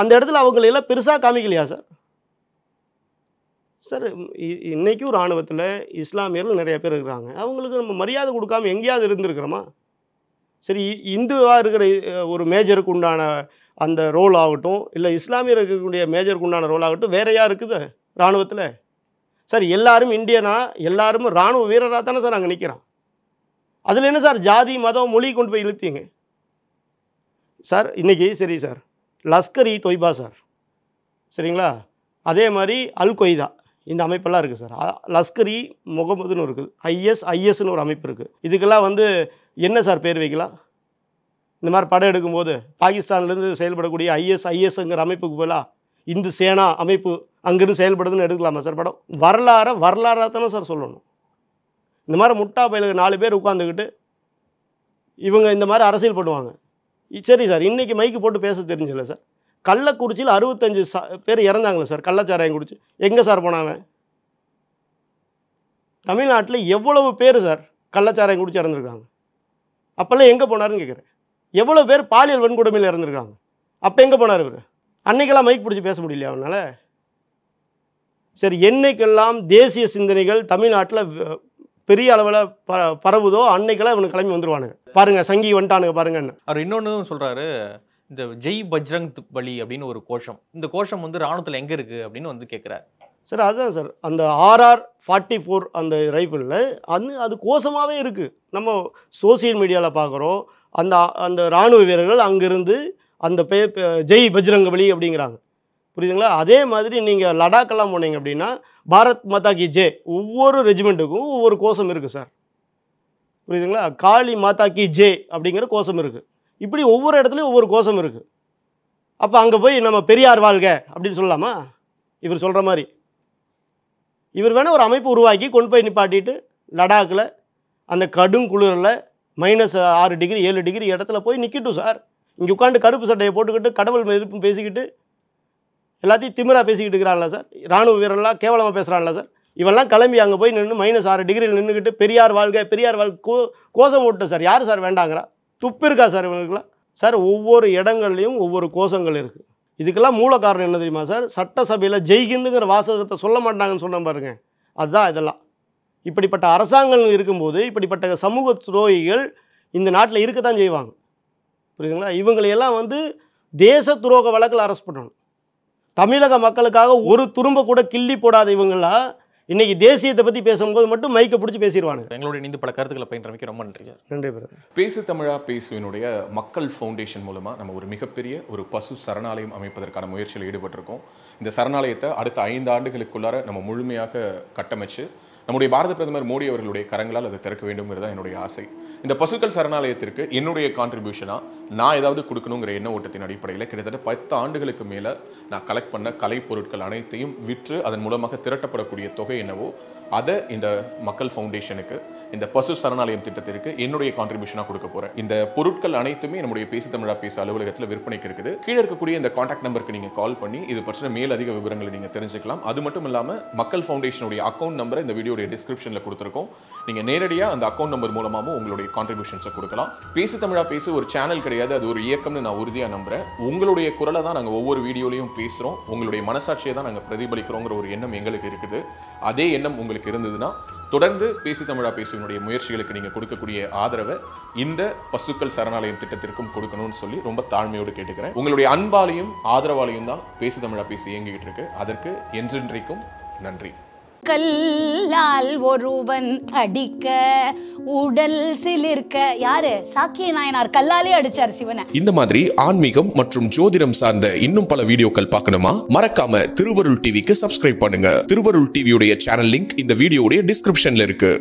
அந்த இடத்துல அவங்களையெல்லாம் எல்லாம் பெருசாக காமிக்கலையா சார் சார் இன்றைக்கும் இராணுவத்தில் இஸ்லாமியர்கள் நிறைய பேர் இருக்கிறாங்க அவங்களுக்கு நம்ம மரியாதை கொடுக்காமல் எங்கேயாவது இருந்துருக்குறோமா சரி இந்துவாக இருக்கிற ஒரு மேஜருக்கு உண்டான அந்த ரோல் ஆகட்டும் இல்லை இஸ்லாமியர் இருக்கக்கூடிய மேஜருக்கு உண்டான ரோல் ஆகட்டும் வேறையாக இருக்குது இராணுவத்தில் சார் எல்லாரும் இந்தியனா எல்லாரும் இராணுவ வீரராக தானே சார் அங்கே நிற்கிறான் அதில் என்ன சார் ஜாதி மதம் மொழி கொண்டு போய் இழுத்தீங்க சார் இன்றைக்கி சரி சார் லஸ்கர் இ தொய்பா சார் சரிங்களா அதே மாதிரி அல் கொய்தா இந்த அமைப்பெல்லாம் இருக்குது சார் லஸ்கர் இ முகமதுன்னு இருக்குது ஐஎஸ் ஐஎஸ்னு ஒரு அமைப்பு இருக்குது இதுக்கெல்லாம் வந்து என்ன சார் பேர் வைக்கலாம் இந்த மாதிரி படம் எடுக்கும்போது பாகிஸ்தான்லேருந்து செயல்படக்கூடிய ஐஎஸ் ஐஎஸ்ங்கிற அமைப்புக்கு போகலாம் இந்து சேனா அமைப்பு அங்கேருந்து செயல்படுதுன்னு எடுக்கலாமா சார் படம் வரலாறை வரலாறாக தானே சார் சொல்லணும் இந்த மாதிரி முட்டா பயிலுக்கு நாலு பேர் உட்காந்துக்கிட்டு இவங்க இந்த மாதிரி அரசியல் பண்ணுவாங்க சரி சார் இன்றைக்கி மைக்கு போட்டு பேச தெரிஞ்சல சார் கள்ளக்குறிச்சியில் அறுபத்தஞ்சு சா பேர் இறந்தாங்களே சார் கள்ளச்சாராயம் குடிச்சு எங்கே சார் போனாங்க தமிழ்நாட்டில் எவ்வளவு பேர் சார் கள்ளச்சாராயம் குடிச்சு இறந்துருக்காங்க அப்போல்லாம் எங்கே போனார்னு கேட்குறேன் எவ்வளோ பேர் பாலியல் வன்கொடுமையில் இறந்துருக்காங்க அப்போ எங்கே போனார் இவர் அன்னைக்கெல்லாம் மைக் பிடிச்சி பேச முடியலையா அவனால் சரி என்னைக்கெல்லாம் தேசிய சிந்தனைகள் தமிழ்நாட்டில் பெரிய அளவில் ப பரவுதோ அன்னைக்கெல்லாம் இவனுக்கு கிளம்பி வந்துடுவானுங்க பாருங்க சங்கி வந்துட்டானுங்க பாருங்கன்னு அவர் இன்னொன்று சொல்கிறாரு இந்த ஜெய் பஜ்ரங் பலி அப்படின்னு ஒரு கோஷம் இந்த கோஷம் வந்து ராணுவத்தில் எங்கே இருக்குது அப்படின்னு வந்து கேட்குறாரு சார் அதுதான் சார் அந்த ஆர்ஆர் ஃபார்ட்டி ஃபோர் அந்த ரைஃபிளில் அது அது கோஷமாகவே இருக்குது நம்ம சோசியல் மீடியாவில் பார்க்குறோம் அந்த அந்த இராணுவ வீரர்கள் அங்கேருந்து அந்த பே ஜெய் பஜ்ரங்கபலி அப்படிங்கிறாங்க புரியுதுங்களா அதே மாதிரி நீங்கள் லடாக்கெல்லாம் போனீங்க அப்படின்னா பாரத் மாதா கி ஜே ஒவ்வொரு ரெஜிமெண்ட்டுக்கும் ஒவ்வொரு கோஷம் இருக்குது சார் புரியுதுங்களா காளி மாதா கி ஜே அப்படிங்கிற கோஷம் இருக்குது இப்படி ஒவ்வொரு இடத்துலையும் ஒவ்வொரு கோஷம் இருக்குது அப்போ அங்கே போய் நம்ம பெரியார் வாழ்க அப்படின்னு சொல்லலாமா இவர் சொல்கிற மாதிரி இவர் வேணால் ஒரு அமைப்பு உருவாக்கி கொண்டு போய் நிப்பாட்டிட்டு லடாக்கில் அந்த கடும் குளிரில் மைனஸ் ஆறு டிகிரி ஏழு டிகிரி இடத்துல போய் நிற்கட்டும் சார் இங்கே உட்காந்து கருப்பு சட்டையை போட்டுக்கிட்டு கடவுள் எதிர்ப்பும் பேசிக்கிட்டு எல்லாத்தையும் திமிராக பேசிக்கிட்டு இருக்கிறாங்களா சார் ராணுவ வீரர்லாம் கேவலமாக பேசுகிறாங்களா சார் இவெல்லாம் கிளம்பி அங்கே போய் நின்று மைனஸ் ஆறு டிகிரியில் நின்றுக்கிட்டு பெரியார் வாழ்க பெரியார் வாழ் கோ கோஷம் ஓட்டு சார் யார் சார் வேண்டாங்கிறா துப்பு இருக்கா சார் இவங்களுக்குலாம் சார் ஒவ்வொரு இடங்கள்லையும் ஒவ்வொரு கோஷங்கள் இருக்குது இதுக்கெல்லாம் மூல காரணம் என்ன தெரியுமா சார் சட்டசபையில் ஜெய்கிந்துங்கிற வாசகத்தை சொல்ல மாட்டாங்கன்னு சொன்ன பாருங்க அதுதான் இதெல்லாம் இப்படிப்பட்ட அரசாங்கங்கள் இருக்கும்போது இப்படிப்பட்ட சமூக துரோகிகள் இந்த நாட்டில் இருக்க தான் செய்வாங்க புரியுதுங்களா இவங்களையெல்லாம் வந்து தேச துரோக வழக்கில் அரெஸ்ட் பண்ணணும் தமிழக மக்களுக்காக ஒரு துரும்ப கூட கிள்ளி போடாத இவங்களா இன்னைக்கு தேசியத்தை பற்றி பேசும்போது மட்டும் மைக்கை பிடிச்சி பேசிடுவாங்க எங்களுடைய இணைந்து பல கருத்துக்களை பயின்றமைக்கு ரொம்ப நன்றி சார் நன்றி பேசு தமிழா பேசுவினுடைய மக்கள் ஃபவுண்டேஷன் மூலமாக நம்ம ஒரு மிகப்பெரிய ஒரு பசு சரணாலயம் அமைப்பதற்கான முயற்சியில் ஈடுபட்டிருக்கோம் இந்த சரணாலயத்தை அடுத்த ஐந்து ஆண்டுகளுக்குள்ளார நம்ம முழுமையாக கட்டமைச்சு நம்முடைய பாரத பிரதமர் மோடி அவர்களுடைய கரங்களால் அதை திறக்க வேண்டும்ங்கிறது தான் என்னுடைய ஆசை இந்த பசுக்கள் சரணாலயத்திற்கு என்னுடைய கான்ட்ரிபியூஷனாக நான் ஏதாவது கொடுக்கணுங்கிற எண்ண ஓட்டத்தின் அடிப்படையில் கிட்டத்தட்ட பத்து ஆண்டுகளுக்கு மேலே நான் கலெக்ட் பண்ண கலை பொருட்கள் அனைத்தையும் விற்று அதன் மூலமாக திரட்டப்படக்கூடிய தொகை என்னவோ அதை இந்த மக்கள் ஃபவுண்டேஷனுக்கு இந்த பசு சரணாலயம் திட்டத்திற்கு என்னுடைய கான்ட்ரிபியூஷனாக கொடுக்க போறேன் இந்த பொருட்கள் அனைத்துமே நம்முடைய பேசி தமிழா பேச அலுவலகத்தில் விற்பனைக்கு இருக்குது கீழே இருக்கக்கூடிய இந்த காண்டாக்ட் நம்பருக்கு நீங்கள் கால் பண்ணி இது பற்றின மேல் அதிக விவரங்களை நீங்கள் தெரிஞ்சுக்கலாம் அது மட்டும் இல்லாமல் மக்கள் ஃபவுண்டேஷனுடைய அக்கௌண்ட் நம்பரை இந்த வீடியோடைய டிஸ்கிரிப்ஷன்ல கொடுத்துருக்கோம் நீங்கள் நேரடியாக அந்த அக்கௌண்ட் நம்பர் மூலமாகவும் உங்களுடைய கான்ட்ரிபியூஷன்ஸை கொடுக்கலாம் பேசு தமிழா பேசு ஒரு சேனல் கிடையாது அது ஒரு இயக்கம்னு நான் உறுதியாக நம்புறேன் உங்களுடைய குரலை தான் நாங்கள் ஒவ்வொரு வீடியோலையும் பேசுகிறோம் உங்களுடைய மனசாட்சியை தான் நாங்கள் பிரதிபலிக்கிறோங்கிற ஒரு எண்ணம் எங்களுக்கு இருக்குது அதே எண்ணம் உங்களுக்கு இருந்ததுன்னா தொடர்ந்து பேசி தமிழா பேசுவனுடைய முயற்சிகளுக்கு நீங்கள் கொடுக்கக்கூடிய ஆதரவை இந்த பசுக்கள் சரணாலயம் திட்டத்திற்கும் கொடுக்கணும்னு சொல்லி ரொம்ப தாழ்மையோடு கேட்டுக்கிறேன் உங்களுடைய அன்பாலையும் ஆதரவாலையும் தான் பேசி தமிழா பேசி இயங்கிக்கிட்டு இருக்கு அதற்கு என்றென்றைக்கும் நன்றி கல்லால் ஒருவன் அடிக்க உடல் சிலிர்க்க யாரு சாக்கிய நாயனார் கல்லாலே அடிச்சார் சிவனை இந்த மாதிரி ஆன்மீகம் மற்றும் ஜோதிடம் சார்ந்த இன்னும் பல வீடியோக்கள் பார்க்கணுமா மறக்காம திருவருள் டிவிக்கு சப்ஸ்கிரைப் பண்ணுங்க திருவருள் டிவியுடைய சேனல் லிங்க் இந்த வீடியோடைய டிஸ்கிரிப்ஷன்ல இருக்கு